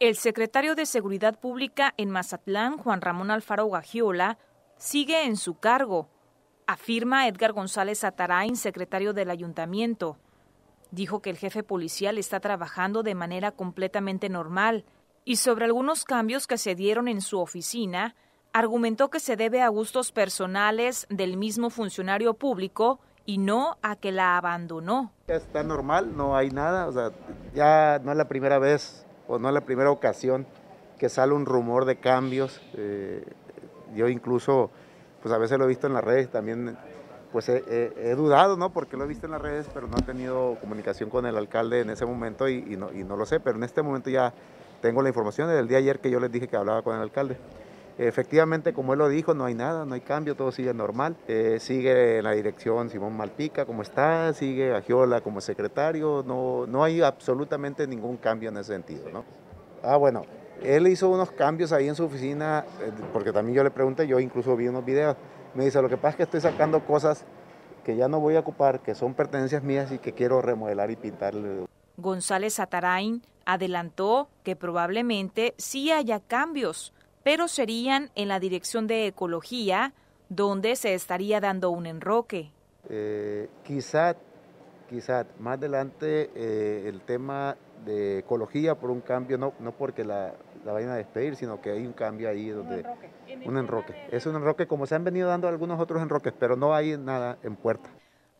El secretario de Seguridad Pública en Mazatlán, Juan Ramón Alfaro Gagiola, sigue en su cargo, afirma Edgar González Atarain, secretario del ayuntamiento. Dijo que el jefe policial está trabajando de manera completamente normal y sobre algunos cambios que se dieron en su oficina, argumentó que se debe a gustos personales del mismo funcionario público y no a que la abandonó. está normal, no hay nada, o sea, ya no es la primera vez o no es la primera ocasión que sale un rumor de cambios. Eh, yo incluso, pues a veces lo he visto en las redes, también pues he, dudado, ¿no? Porque lo he visto en las redes, pero no he tenido comunicación con el alcalde en ese momento y, no, y no lo sé, pero en este momento ya tengo la información del día ayer que yo les dije que hablaba con el alcalde. Efectivamente, como él lo dijo, no hay nada, no hay cambio, todo sigue normal. Eh, sigue en la dirección Simón Malpica como está, sigue Agiola como secretario, no, no hay absolutamente ningún cambio en ese sentido. Ah, bueno, él hizo unos cambios ahí en su oficina, eh, porque también yo le pregunté, yo incluso vi unos videos. Me dice, lo que pasa es que estoy sacando cosas que ya no voy a ocupar, que son pertenencias mías y que quiero remodelar y pintar... González Atarain adelantó que probablemente sí haya cambios pero serían en la dirección de ecología, donde se estaría dando un enroque. Eh, quizás, quizás más adelante eh, el tema de ecología por un cambio, no, no porque la, la vayan a despedir, sino que hay un cambio ahí donde... Un enroque. Es un enroque como se han venido dando algunos otros enroques, pero no hay nada en puerta.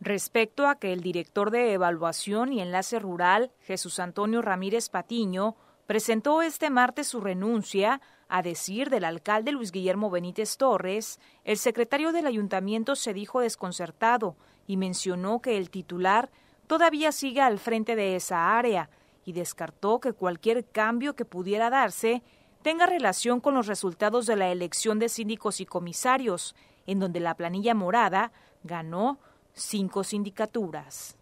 Respecto a que el director de evaluación y enlace rural, Jesús Antonio Ramírez Patiño, presentó este martes su renuncia, a decir del alcalde Luis Guillermo Benítez Torres, el secretario del ayuntamiento se dijo desconcertado y mencionó que el titular todavía sigue al frente de esa área y descartó que cualquier cambio que pudiera darse tenga relación con los resultados de la elección de síndicos y comisarios, en donde la planilla morada ganó cinco sindicaturas.